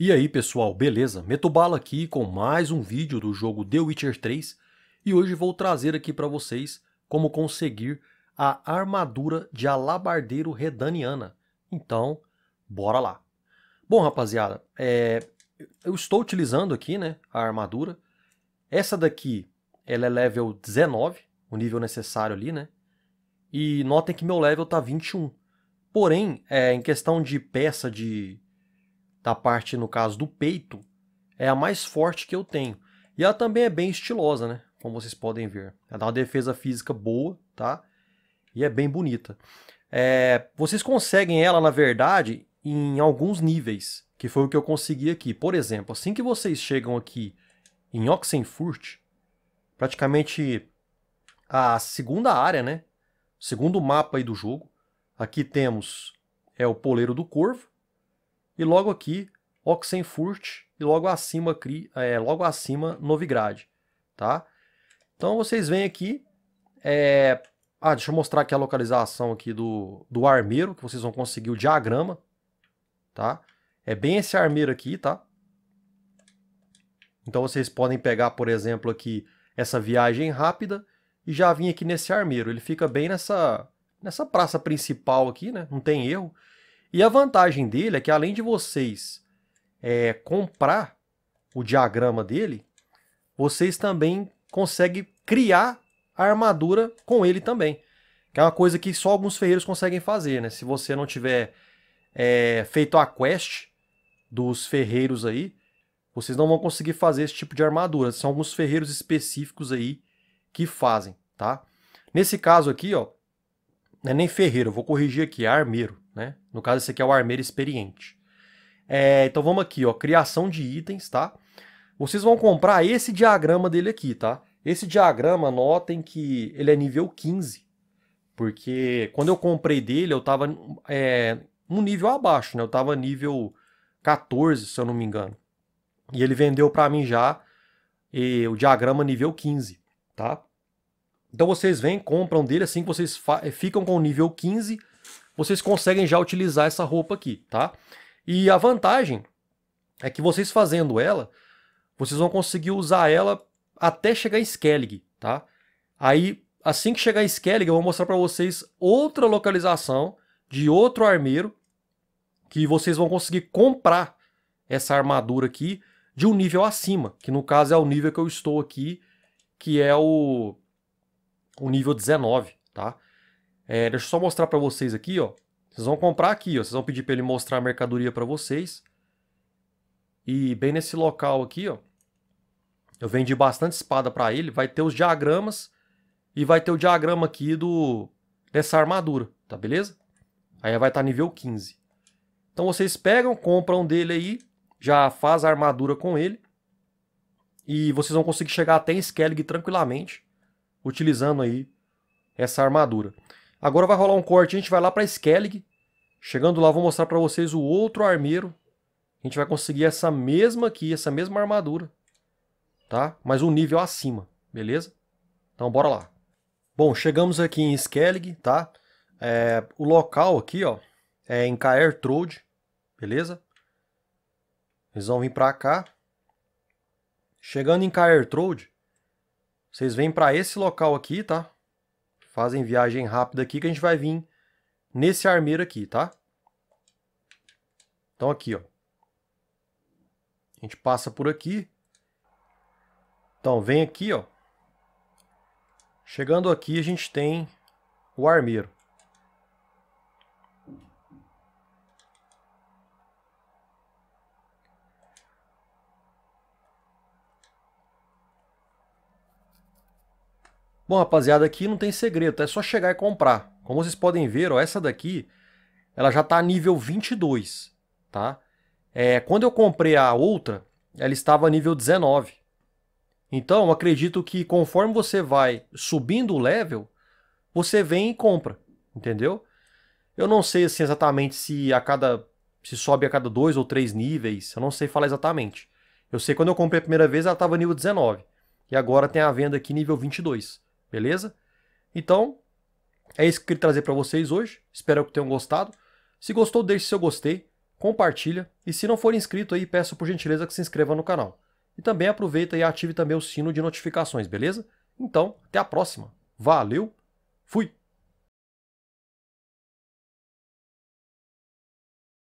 E aí pessoal, beleza? Metubala aqui com mais um vídeo do jogo The Witcher 3 e hoje vou trazer aqui para vocês como conseguir a armadura de alabardeiro redaniana. Então, bora lá! Bom rapaziada, é... eu estou utilizando aqui né, a armadura. Essa daqui ela é level 19, o nível necessário ali, né? E notem que meu level tá 21. Porém, é, em questão de peça de da parte, no caso, do peito, é a mais forte que eu tenho. E ela também é bem estilosa, né? Como vocês podem ver. Ela dá uma defesa física boa, tá? E é bem bonita. É, vocês conseguem ela, na verdade, em alguns níveis, que foi o que eu consegui aqui. Por exemplo, assim que vocês chegam aqui em Oxenfurt, praticamente a segunda área, né? segundo mapa aí do jogo. Aqui temos é o Poleiro do Corvo, e logo aqui Oxenfurt e logo acima é, logo acima Novigrad, tá? Então vocês vêm aqui, é... ah, deixa eu mostrar aqui a localização aqui do, do armeiro, que vocês vão conseguir o diagrama, tá? É bem esse armeiro aqui, tá? Então vocês podem pegar, por exemplo, aqui essa viagem rápida e já vim aqui nesse armeiro. Ele fica bem nessa, nessa praça principal aqui, né? Não tem erro. E a vantagem dele é que além de vocês é, comprar o diagrama dele, vocês também conseguem criar a armadura com ele também. Que é uma coisa que só alguns ferreiros conseguem fazer, né? Se você não tiver é, feito a quest dos ferreiros aí, vocês não vão conseguir fazer esse tipo de armadura. São alguns ferreiros específicos aí que fazem, tá? Nesse caso aqui, ó, não é nem ferreiro, vou corrigir aqui, é armeiro né? No caso, esse aqui é o armeiro experiente. É, então vamos aqui, ó, criação de itens, tá? Vocês vão comprar esse diagrama dele aqui, tá? Esse diagrama, notem que ele é nível 15, porque quando eu comprei dele, eu tava é, um nível abaixo, né? Eu tava nível 14, se eu não me engano. E ele vendeu para mim já e, o diagrama nível 15, tá? Então vocês vêm, compram dele, assim que vocês ficam com o nível 15, vocês conseguem já utilizar essa roupa aqui, tá? E a vantagem é que vocês fazendo ela, vocês vão conseguir usar ela até chegar em Skellig, tá? Aí, assim que chegar em Skellig, eu vou mostrar para vocês outra localização de outro armeiro que vocês vão conseguir comprar essa armadura aqui de um nível acima, que no caso é o nível que eu estou aqui, que é o, o nível 19, tá? É, deixa eu só mostrar para vocês aqui, ó. Vocês vão comprar aqui, ó. Vocês vão pedir para ele mostrar a mercadoria para vocês. E bem nesse local aqui, ó. Eu vendi bastante espada para ele. Vai ter os diagramas e vai ter o diagrama aqui do dessa armadura, tá beleza? Aí vai estar tá nível 15. Então vocês pegam, compram dele aí, já faz a armadura com ele. E vocês vão conseguir chegar até Skellig tranquilamente, utilizando aí essa armadura. Agora vai rolar um corte, a gente vai lá para Skellig. Chegando lá, vou mostrar para vocês o outro armeiro. A gente vai conseguir essa mesma aqui, essa mesma armadura. Tá? Mas um nível acima, beleza? Então bora lá. Bom, chegamos aqui em Skellig, tá? É, o local aqui, ó, é em Caer beleza? Eles vão vir para cá. Chegando em Caer vocês vêm para esse local aqui, tá? Fazem viagem rápida aqui que a gente vai vir nesse armeiro aqui, tá? Então aqui, ó. A gente passa por aqui. Então vem aqui, ó. Chegando aqui a gente tem o armeiro. Bom, rapaziada, aqui não tem segredo, é só chegar e comprar. Como vocês podem ver, ó, essa daqui, ela já está a nível 22, tá? É, quando eu comprei a outra, ela estava a nível 19. Então, acredito que conforme você vai subindo o level, você vem e compra, entendeu? Eu não sei assim, exatamente se a cada se sobe a cada dois ou três níveis, eu não sei falar exatamente. Eu sei quando eu comprei a primeira vez ela estava nível 19 e agora tem a venda aqui nível 22. Beleza? Então, é isso que eu queria trazer para vocês hoje. Espero que tenham gostado. Se gostou, deixe seu gostei, compartilha e se não for inscrito aí, peço por gentileza que se inscreva no canal. E também aproveita e ative também o sino de notificações, beleza? Então, até a próxima. Valeu. Fui.